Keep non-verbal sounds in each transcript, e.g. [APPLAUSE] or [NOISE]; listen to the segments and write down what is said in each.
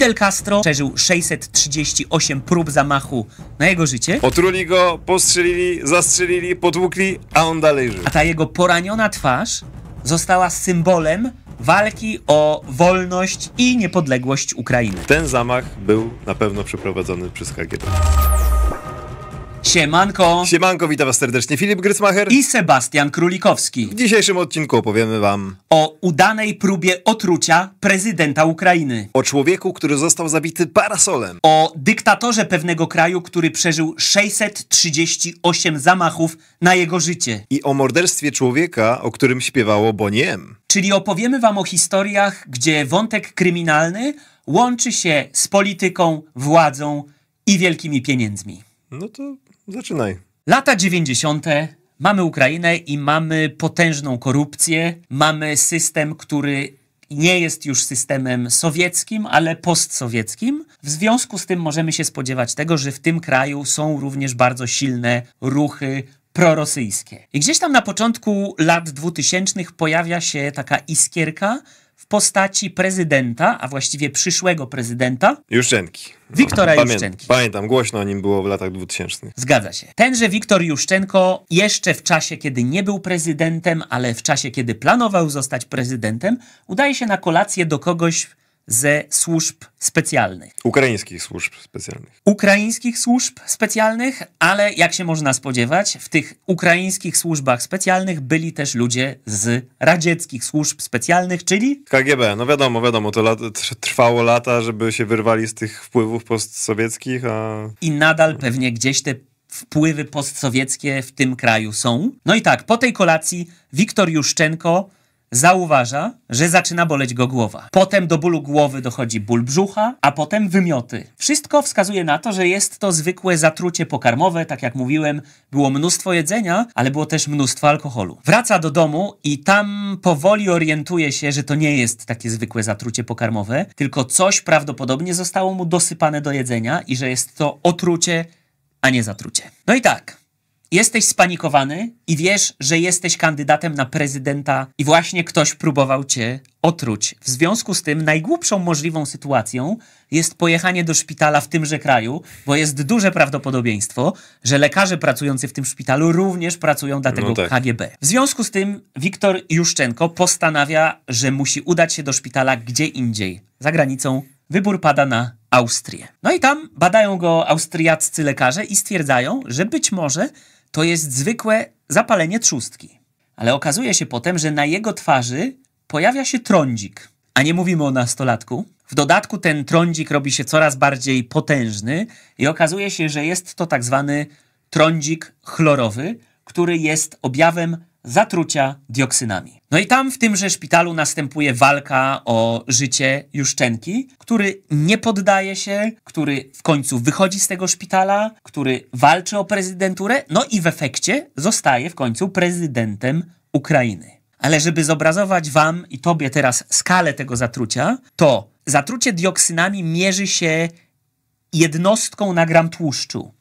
Fidel Castro przeżył 638 prób zamachu na jego życie. Otruli go, postrzelili, zastrzelili, potłukli, a on dalej żył. A ta jego poraniona twarz została symbolem walki o wolność i niepodległość Ukrainy. Ten zamach był na pewno przeprowadzony przez KGB. Siemanko. Siemanko, witam was serdecznie. Filip Grycmacher i Sebastian Królikowski. W dzisiejszym odcinku opowiemy wam o udanej próbie otrucia prezydenta Ukrainy. O człowieku, który został zabity parasolem. O dyktatorze pewnego kraju, który przeżył 638 zamachów na jego życie. I o morderstwie człowieka, o którym śpiewało Boniem. Czyli opowiemy wam o historiach, gdzie wątek kryminalny łączy się z polityką, władzą i wielkimi pieniędzmi. No to Zaczynaj. Lata 90. Mamy Ukrainę i mamy potężną korupcję. Mamy system, który nie jest już systemem sowieckim, ale postsowieckim. W związku z tym możemy się spodziewać tego, że w tym kraju są również bardzo silne ruchy prorosyjskie. I gdzieś tam na początku lat 2000 pojawia się taka iskierka, w postaci prezydenta, a właściwie przyszłego prezydenta. Juszczenki. Wiktora Pamię Juszczenki. Pamiętam, głośno o nim było w latach 2000. Zgadza się. Tenże Wiktor Juszczenko jeszcze w czasie, kiedy nie był prezydentem, ale w czasie, kiedy planował zostać prezydentem, udaje się na kolację do kogoś ze służb specjalnych. Ukraińskich służb specjalnych. Ukraińskich służb specjalnych, ale jak się można spodziewać, w tych ukraińskich służbach specjalnych byli też ludzie z radzieckich służb specjalnych, czyli KGB. No wiadomo, wiadomo, to lat, trwało lata, żeby się wyrwali z tych wpływów postsowieckich, a i nadal pewnie gdzieś te wpływy postsowieckie w tym kraju są. No i tak, po tej kolacji Wiktor Juszczenko zauważa, że zaczyna boleć go głowa. Potem do bólu głowy dochodzi ból brzucha, a potem wymioty. Wszystko wskazuje na to, że jest to zwykłe zatrucie pokarmowe, tak jak mówiłem, było mnóstwo jedzenia, ale było też mnóstwo alkoholu. Wraca do domu i tam powoli orientuje się, że to nie jest takie zwykłe zatrucie pokarmowe, tylko coś prawdopodobnie zostało mu dosypane do jedzenia i że jest to otrucie, a nie zatrucie. No i tak, jesteś spanikowany i wiesz, że jesteś kandydatem na prezydenta i właśnie ktoś próbował cię otruć. W związku z tym najgłupszą możliwą sytuacją jest pojechanie do szpitala w tymże kraju, bo jest duże prawdopodobieństwo, że lekarze pracujący w tym szpitalu również pracują dla no tego no tak. KGB. W związku z tym Wiktor Juszczenko postanawia, że musi udać się do szpitala gdzie indziej, za granicą. Wybór pada na Austrię. No i tam badają go austriaccy lekarze i stwierdzają, że być może to jest zwykłe zapalenie trzustki. Ale okazuje się potem, że na jego twarzy pojawia się trądzik, a nie mówimy o nastolatku. W dodatku ten trądzik robi się coraz bardziej potężny i okazuje się, że jest to tak zwany trądzik chlorowy, który jest objawem zatrucia dioksynami. No i tam w tymże szpitalu następuje walka o życie Juszczenki, który nie poddaje się, który w końcu wychodzi z tego szpitala, który walczy o prezydenturę, no i w efekcie zostaje w końcu prezydentem Ukrainy. Ale żeby zobrazować wam i tobie teraz skalę tego zatrucia, to zatrucie dioksynami mierzy się jednostką na gram tłuszczu.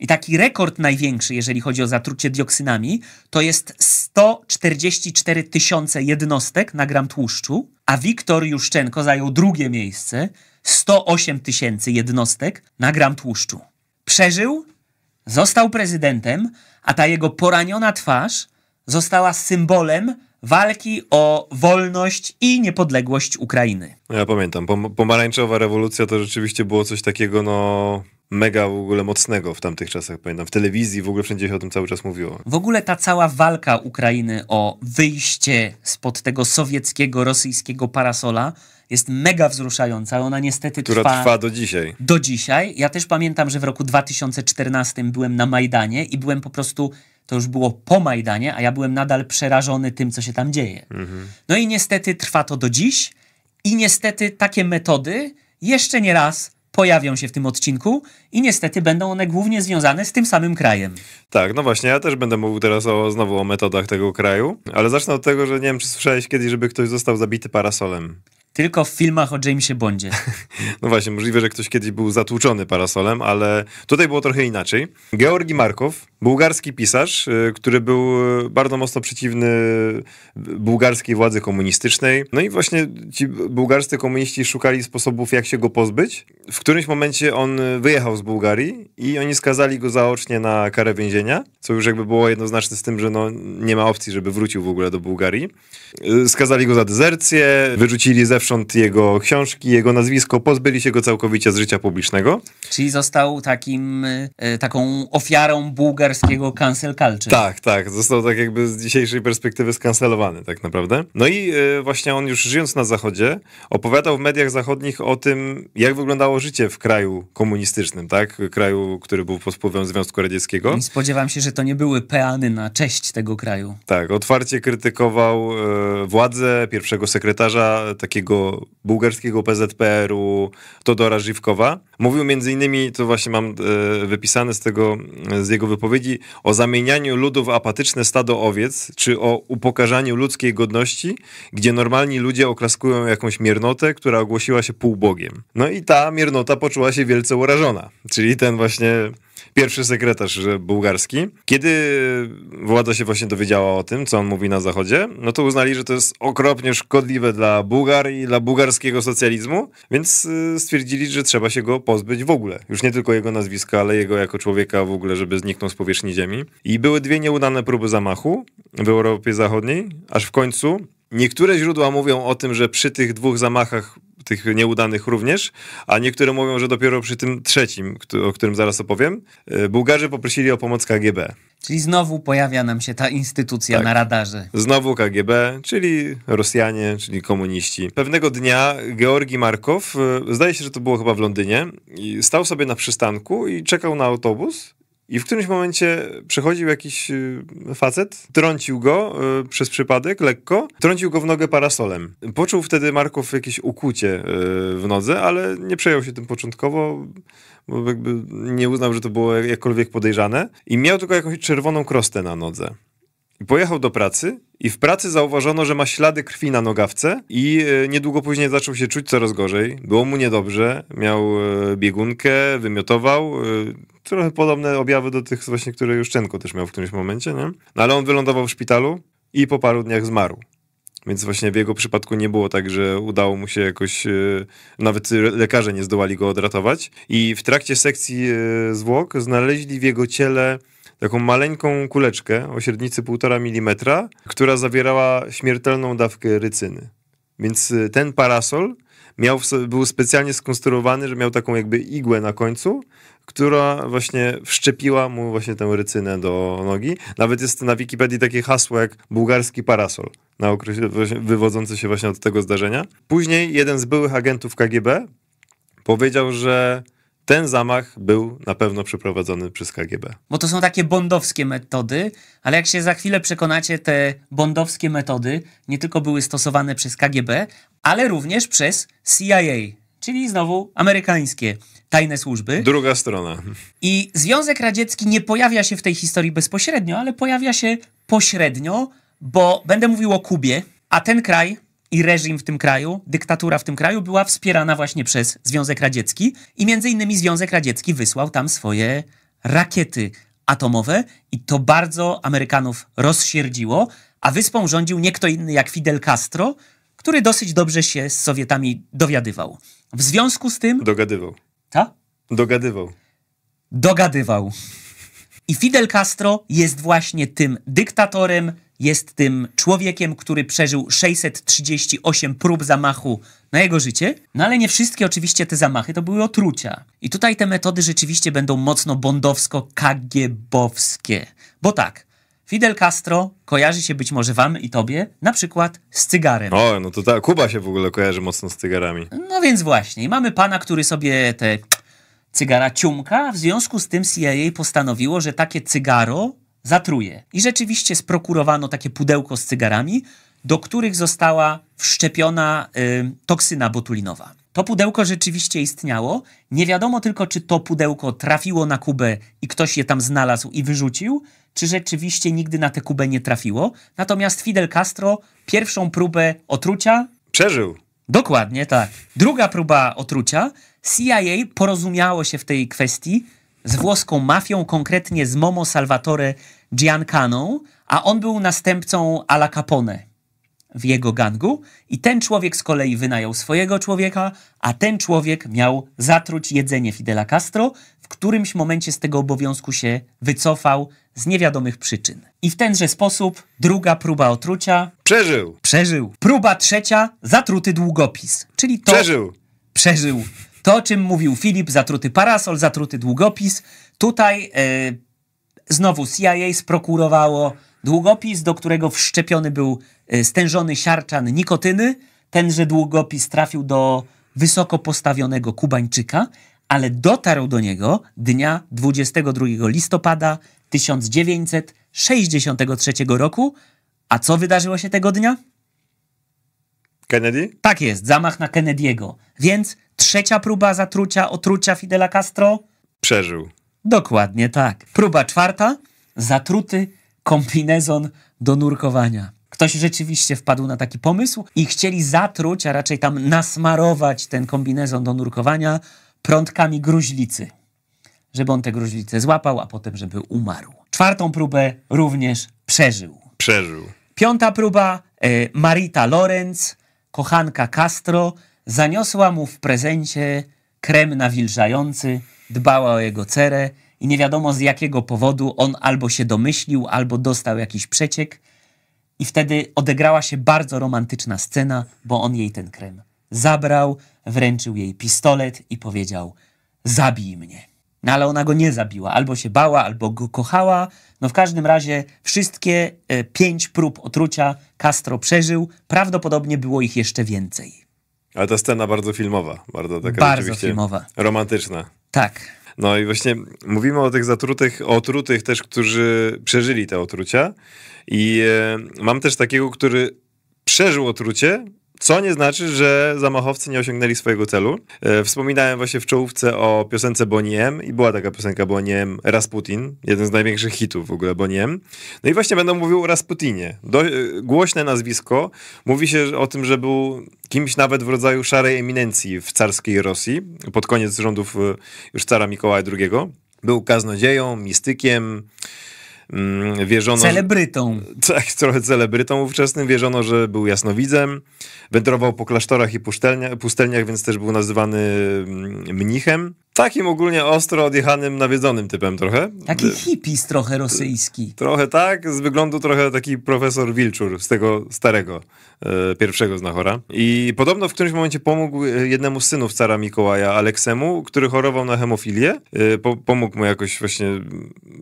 I taki rekord największy, jeżeli chodzi o zatrucie dioksynami, to jest 144 tysiące jednostek na gram tłuszczu, a Wiktor Juszczenko zajął drugie miejsce 108 tysięcy jednostek na gram tłuszczu. Przeżył, został prezydentem, a ta jego poraniona twarz została symbolem walki o wolność i niepodległość Ukrainy. No ja pamiętam, pom pomarańczowa rewolucja to rzeczywiście było coś takiego, no mega w ogóle mocnego w tamtych czasach, pamiętam. W telewizji w ogóle wszędzie się o tym cały czas mówiło. W ogóle ta cała walka Ukrainy o wyjście spod tego sowieckiego, rosyjskiego parasola jest mega wzruszająca. Ona niestety Która trwa, trwa do dzisiaj. Do dzisiaj. Ja też pamiętam, że w roku 2014 byłem na Majdanie i byłem po prostu to już było po Majdanie, a ja byłem nadal przerażony tym, co się tam dzieje. Mhm. No i niestety trwa to do dziś i niestety takie metody jeszcze nie raz pojawią się w tym odcinku i niestety będą one głównie związane z tym samym krajem. Tak, no właśnie, ja też będę mówił teraz o, znowu o metodach tego kraju, ale zacznę od tego, że nie wiem, czy słyszałeś kiedyś, żeby ktoś został zabity parasolem. Tylko w filmach o Jamesie Bondzie. [LAUGHS] No właśnie, możliwe, że ktoś kiedyś był zatłuczony parasolem, ale tutaj było trochę inaczej. Georgi Markow, bułgarski pisarz, y, który był y, bardzo mocno przeciwny y, bułgarskiej władzy komunistycznej. No i właśnie ci bułgarscy komuniści szukali sposobów, jak się go pozbyć. W którymś momencie on wyjechał z Bułgarii i oni skazali go zaocznie na karę więzienia, co już jakby było jednoznaczne z tym, że no, nie ma opcji, żeby wrócił w ogóle do Bułgarii. Skazali go za dezercję, wyrzucili zewsząd jego książki, jego nazwisko, pozbyli się go całkowicie z życia publicznego. Czyli został takim, taką ofiarą Bułgar hipsterskiego cancel culture. Tak, tak. Został tak jakby z dzisiejszej perspektywy skancelowany tak naprawdę. No i e, właśnie on już żyjąc na Zachodzie opowiadał w mediach zachodnich o tym, jak wyglądało życie w kraju komunistycznym, tak? Kraju, który był pod wpływem Związku Radzieckiego. I spodziewam się, że to nie były peany na cześć tego kraju. Tak, otwarcie krytykował e, władzę pierwszego sekretarza takiego bułgarskiego PZPR-u Todora Żywkowa. Mówił między innymi, to właśnie mam e, wypisane z tego, z jego wypowiedzi, o zamienianiu ludów w apatyczne stado owiec, czy o upokarzaniu ludzkiej godności, gdzie normalni ludzie oklaskują jakąś miernotę, która ogłosiła się półbogiem. No i ta miernota poczuła się wielce urażona. Czyli ten właśnie pierwszy sekretarz bułgarski. Kiedy władza się właśnie dowiedziała o tym, co on mówi na Zachodzie, no to uznali, że to jest okropnie szkodliwe dla Bułgar i dla bułgarskiego socjalizmu, więc y, stwierdzili, że trzeba się go pozbyć w ogóle. Już nie tylko jego nazwiska, ale jego jako człowieka w ogóle, żeby zniknął z powierzchni ziemi. I były dwie nieudane próby zamachu w Europie Zachodniej, aż w końcu Niektóre źródła mówią o tym, że przy tych dwóch zamachach tych nieudanych również, a niektóre mówią, że dopiero przy tym trzecim, o którym zaraz opowiem, e, Bułgarzy poprosili o pomoc KGB. Czyli znowu pojawia nam się ta instytucja tak. na radarze. Znowu KGB, czyli Rosjanie, czyli komuniści. Pewnego dnia Georgi Markow, e, zdaje się, że to było chyba w Londynie, stał sobie na przystanku i czekał na autobus. I w którymś momencie przechodził jakiś y, facet, trącił go y, przez przypadek lekko, trącił go w nogę parasolem. Poczuł wtedy Markow jakieś ukłucie y, w nodze, ale nie przejął się tym początkowo, bo jakby nie uznał, że to było jakkolwiek podejrzane. I miał tylko jakąś czerwoną krostę na nodze. pojechał do pracy i w pracy zauważono, że ma ślady krwi na nogawce i niedługo później zaczął się czuć coraz gorzej. Było mu niedobrze, miał biegunkę, wymiotował, Trochę podobne objawy do tych właśnie, które Juszczenko też miał w którymś momencie, nie? No ale on wylądował w szpitalu i po paru dniach zmarł. Więc właśnie w jego przypadku nie było tak, że udało mu się jakoś, e, nawet lekarze nie zdołali go odratować. I w trakcie sekcji e, zwłok znaleźli w jego ciele taką maleńką kuleczkę o średnicy 1,5 mm, która zawierała śmiertelną dawkę rycyny. Więc y, ten parasol miał, był specjalnie skonstruowany, że miał taką jakby igłę na końcu, która właśnie wszczepiła mu właśnie tę rycynę do nogi. Nawet jest na Wikipedii takie hasło jak bułgarski parasol, na okresie, wywodzące się właśnie od tego zdarzenia. Później jeden z byłych agentów KGB powiedział, że ten zamach był na pewno przeprowadzony przez KGB. Bo to są takie bondowskie metody, ale jak się za chwilę przekonacie, te bondowskie metody nie tylko były stosowane przez KGB, ale również przez CIA, czyli znowu amerykańskie tajne służby. Druga strona. I Związek Radziecki nie pojawia się w tej historii bezpośrednio, ale pojawia się pośrednio, bo będę mówił o Kubie, a ten kraj i reżim w tym kraju, dyktatura w tym kraju była wspierana właśnie przez Związek Radziecki i między innymi Związek Radziecki wysłał tam swoje rakiety atomowe i to bardzo Amerykanów rozsierdziło, a wyspą rządził nie kto inny jak Fidel Castro, który dosyć dobrze się z Sowietami dowiadywał. W związku z tym... Dogadywał. Ta? Dogadywał. Dogadywał. I Fidel Castro jest właśnie tym dyktatorem, jest tym człowiekiem, który przeżył 638 prób zamachu na jego życie. No ale nie wszystkie oczywiście te zamachy to były otrucia. I tutaj te metody rzeczywiście będą mocno bondowsko-kagiebowskie. Bo tak, Fidel Castro kojarzy się być może wam i tobie na przykład z cygarem. O, no to ta Kuba się w ogóle kojarzy mocno z cygarami. No więc właśnie, mamy pana, który sobie te cygara ciumka, w związku z tym CIA postanowiło, że takie cygaro zatruje. I rzeczywiście sprokurowano takie pudełko z cygarami, do których została wszczepiona y, toksyna botulinowa. To pudełko rzeczywiście istniało. Nie wiadomo tylko, czy to pudełko trafiło na Kubę i ktoś je tam znalazł i wyrzucił, czy rzeczywiście nigdy na tę Kubę nie trafiło. Natomiast Fidel Castro pierwszą próbę otrucia przeżył. Dokładnie, tak. Druga próba otrucia. CIA porozumiało się w tej kwestii z włoską mafią, konkretnie z Momo Salvatore Giancaną, a on był następcą Ala Capone w jego gangu i ten człowiek z kolei wynajął swojego człowieka, a ten człowiek miał zatruć jedzenie Fidela Castro, w którymś momencie z tego obowiązku się wycofał z niewiadomych przyczyn. I w tenże sposób druga próba otrucia... Przeżył! Przeżył. Próba trzecia, zatruty długopis, czyli to... Przeżył! Przeżył to, o czym mówił Filip, zatruty parasol, zatruty długopis. Tutaj e, znowu CIA sprokurowało długopis, do którego wszczepiony był e, stężony siarczan nikotyny. Tenże długopis trafił do wysoko postawionego Kubańczyka, ale dotarł do niego dnia 22 listopada 1963 roku. A co wydarzyło się tego dnia? Kennedy? Tak jest, zamach na Kennedy'ego. Więc Trzecia próba zatrucia, otrucia Fidela Castro. Przeżył. Dokładnie tak. Próba czwarta. Zatruty kombinezon do nurkowania. Ktoś rzeczywiście wpadł na taki pomysł i chcieli zatruć, a raczej tam nasmarować ten kombinezon do nurkowania prądkami gruźlicy. Żeby on te gruźlice złapał, a potem żeby umarł. Czwartą próbę również przeżył. Przeżył. Piąta próba. E, Marita Lorenz, kochanka Castro, Zaniosła mu w prezencie krem nawilżający, dbała o jego cerę i nie wiadomo z jakiego powodu on albo się domyślił, albo dostał jakiś przeciek. I wtedy odegrała się bardzo romantyczna scena, bo on jej ten krem zabrał, wręczył jej pistolet i powiedział: Zabij mnie. No ale ona go nie zabiła, albo się bała, albo go kochała. No w każdym razie wszystkie e, pięć prób otrucia Castro przeżył, prawdopodobnie było ich jeszcze więcej. Ale ta scena bardzo filmowa, bardzo taka bardzo filmowa. romantyczna. Tak. No i właśnie mówimy o tych zatrutych, o otrutych też, którzy przeżyli te otrucia. I e, mam też takiego, który przeżył otrucie, co nie znaczy, że zamachowcy nie osiągnęli swojego celu. E, wspominałem właśnie w czołówce o piosence Boniem i była taka piosenka Boniem Rasputin, jeden z największych hitów w ogóle Boniem. No i właśnie będę mówił o Rasputinie. Do, e, głośne nazwisko. Mówi się o tym, że był kimś nawet w rodzaju szarej eminencji w carskiej Rosji pod koniec rządów e, już cara Mikołaja II. Był kaznodzieją, mistykiem, Mm, wierzono, celebrytą. Tak, trochę celebrytą ówczesnym. Wierzono, że był jasnowidzem. Wędrował po klasztorach i pustelniach, więc też był nazywany mm, mnichem. Takim ogólnie ostro odjechanym, nawiedzonym typem trochę. Taki hipis trochę rosyjski. Trochę tak, z wyglądu trochę taki profesor Wilczur z tego starego, e, pierwszego znachora. I podobno w którymś momencie pomógł e, jednemu z synów cara Mikołaja, Aleksemu, który chorował na hemofilię. E, pomógł mu jakoś właśnie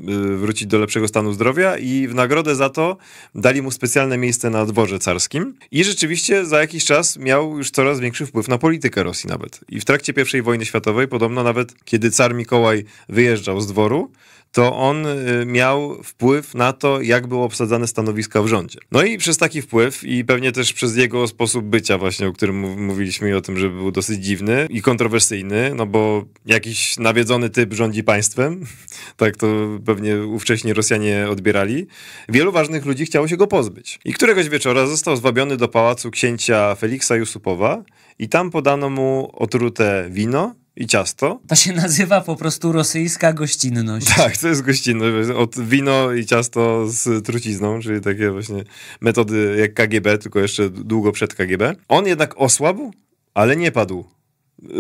Y, wrócić do lepszego stanu zdrowia i w nagrodę za to dali mu specjalne miejsce na dworze carskim i rzeczywiście za jakiś czas miał już coraz większy wpływ na politykę Rosji nawet. I w trakcie I wojny światowej podobno nawet kiedy car Mikołaj wyjeżdżał z dworu, to on y, miał wpływ na to, jak były obsadzane stanowiska w rządzie. No i przez taki wpływ i pewnie też przez jego sposób bycia właśnie, o którym mówiliśmy i o tym, że był dosyć dziwny i kontrowersyjny, no bo jakiś nawiedzony typ rządzi państwem, [LAUGHS] tak to pewnie ówcześnie Rosjanie odbierali, wielu ważnych ludzi chciało się go pozbyć. I któregoś wieczora został zwabiony do pałacu księcia Feliksa Jusupowa i tam podano mu otrute wino, i ciasto. To się nazywa po prostu rosyjska gościnność. Tak, to jest gościnność. Od wino i ciasto z trucizną, czyli takie właśnie metody jak KGB, tylko jeszcze długo przed KGB. On jednak osłabł, ale nie padł.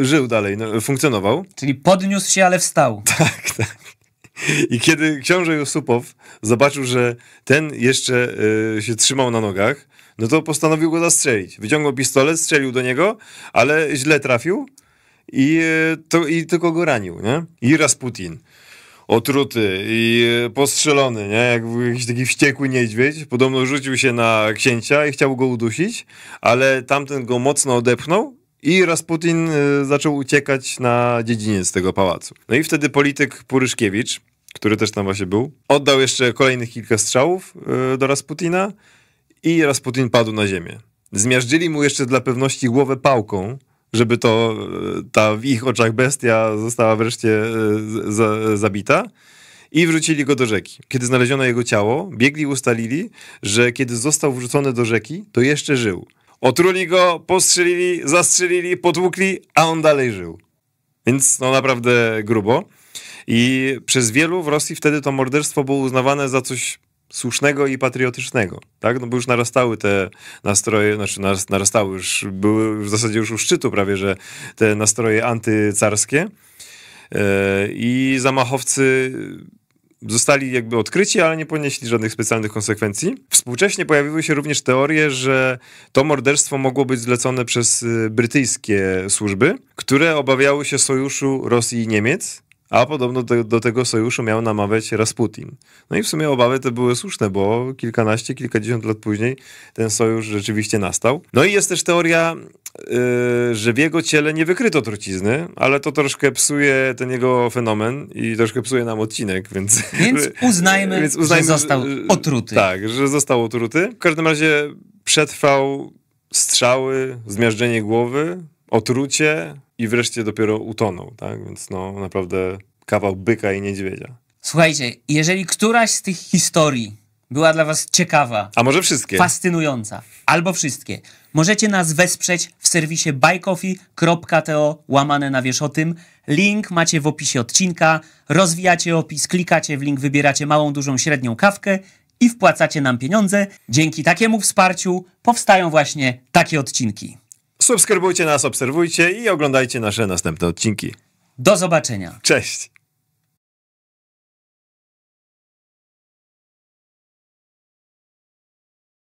Żył dalej, no, funkcjonował. Czyli podniósł się, ale wstał. [LAUGHS] Tak, tak. I kiedy książę Jusupow zobaczył, że ten jeszcze y, się trzymał na nogach, no to postanowił go zastrzelić. Wyciągnął pistolet, strzelił do niego, ale źle trafił i, e, to, i tylko go ranił, nie? I Rasputin otruty i e, postrzelony, nie? Jak jakiś taki wściekły niedźwiedź. Podobno rzucił się na księcia i chciał go udusić, ale tamten go mocno odepchnął i Rasputin e, zaczął uciekać na dziedziniec tego pałacu. No i wtedy polityk Puryszkiewicz, który też tam właśnie był, oddał jeszcze kolejnych kilka strzałów do Rasputina i Rasputin padł na ziemię. Zmiażdżyli mu jeszcze dla pewności głowę pałką, żeby to e, ta w ich oczach bestia została wreszcie e, zabita. I wrzucili go do rzeki. Kiedy znaleziono jego ciało, biegli ustalili, że kiedy został wrzucony do rzeki, to jeszcze żył. Otruli go, postrzelili, zastrzelili, potłukli, a on dalej żył. Więc no naprawdę grubo. I przez wielu w Rosji wtedy to morderstwo było uznawane za coś słusznego i patriotycznego, tak? No bo już narastały te nastroje, znaczy narastały już, były w zasadzie już u szczytu prawie, że te nastroje antycarskie e, i zamachowcy zostali jakby odkryci, ale nie ponieśli żadnych specjalnych konsekwencji. Współcześnie pojawiły się również teorie, że to morderstwo mogło być zlecone przez e, brytyjskie służby, które obawiały się sojuszu Rosji i Niemiec, a podobno do, do, tego sojuszu miał namawiać Rasputin. No i w sumie obawy te były słuszne, bo kilkanaście, kilkadziesiąt lat później ten sojusz rzeczywiście nastał. No i jest też teoria, yy, że w jego ciele nie wykryto trucizny, ale to troszkę psuje ten jego fenomen i troszkę psuje nam odcinek, więc... Więc [LAUGHS] yy, uznajmy, więc uznajmy że został yy, otruty. Tak, że został otruty. W każdym razie przetrwał strzały, zmiażdżenie głowy, otrucie i wreszcie dopiero utonął, tak? Więc no naprawdę kawał byka i niedźwiedzia. Słuchajcie, jeżeli któraś z tych historii była dla was ciekawa, a może wszystkie, fascynująca, albo wszystkie, możecie nas wesprzeć w serwisie buycoffee.to łamane na wierzch o tym. Link macie w opisie odcinka, rozwijacie opis, klikacie w link, wybieracie małą, dużą, średnią kawkę i wpłacacie nam pieniądze. Dzięki takiemu wsparciu powstają właśnie takie odcinki subskrybujcie nas, obserwujcie i oglądajcie nasze następne odcinki. Do zobaczenia. Cześć.